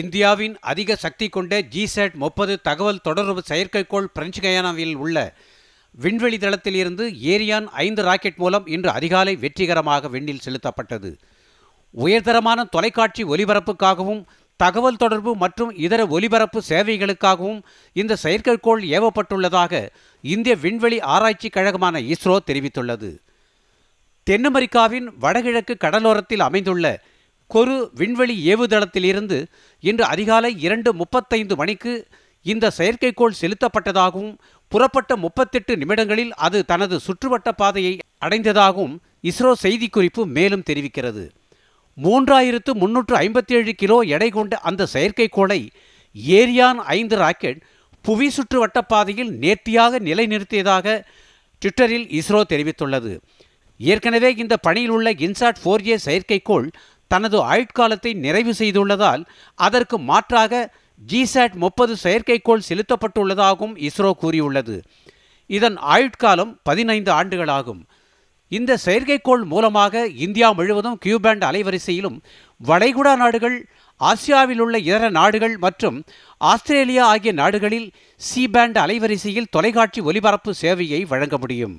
இந்தியாவின் அதிக சக்தி கொண்ட ஜிசேட் முப்பது தகவல் தொடர்பு செயற்கைக்கோள் பிரெஞ்சு கயானாவில் உள்ள விண்வெளி தளத்தில் இருந்து ஏரியான் ஐந்து ராக்கெட் மூலம் இன்று அதிகாலை வெற்றிகரமாக விண்ணில் செலுத்தப்பட்டது உயர்தரமான தொலைக்காட்சி ஒலிபரப்புக்காகவும் தகவல் தொடர்பு மற்றும் இதர ஒலிபரப்பு சேவைகளுக்காகவும் இந்த செயற்கைக்கோள் ஏவப்பட்டுள்ளதாக இந்திய விண்வெளி ஆராய்ச்சி கழகமான இஸ்ரோ தெரிவித்துள்ளது தென்னமெரிக்காவின் வடகிழக்கு கடலோரத்தில் அமைந்துள்ள கொரு விண்வெளி ஏவுதளத்திலிருந்து இன்று அதிகாலை இரண்டு முப்பத்தைந்து மணிக்கு இந்த செயற்கைக்கோள் செலுத்தப்பட்டதாகவும் புறப்பட்ட முப்பத்தெட்டு நிமிடங்களில் அது தனது சுற்றுவட்ட பாதையை அடைந்ததாகவும் இஸ்ரோ செய்திக்குறிப்பு மேலும் தெரிவிக்கிறது மூன்றாயிரத்து முன்னூற்று ஐம்பத்தி ஏழு கிலோ எடை கொண்ட அந்த செயற்கைக்கோளை ஏரியான் ஐந்து ராக்கெட் புவி சுற்று பாதையில் நேர்த்தியாக நிலைநிறுத்தியதாக ட்விட்டரில் இஸ்ரோ தெரிவித்துள்ளது ஏற்கனவே இந்த பணியில் உள்ள இன்சாட் ஃபோர் ஏ செயற்கைக்கோள் தனது ஆயுட்காலத்தை நிறைவு செய்துள்ளதால் அதற்கு மாற்றாக ஜிசாட் முப்பது செயற்கைக்கோள் செலுத்தப்பட்டுள்ளதாகவும் இஸ்ரோ கூறியுள்ளது இதன் ஆயுட்காலம் பதினைந்து ஆண்டுகளாகும் இந்த செயற்கைக்கோள் மூலமாக இந்தியா முழுவதும் கியூபேண்ட் அலைவரிசையிலும் வளைகுடா நாடுகள் ஆசியாவில் உள்ள இதர நாடுகள் மற்றும் ஆஸ்திரேலியா ஆகிய நாடுகளில் சி பேண்ட் அலைவரிசையில் தொலைக்காட்சி ஒலிபரப்பு சேவையை வழங்க முடியும்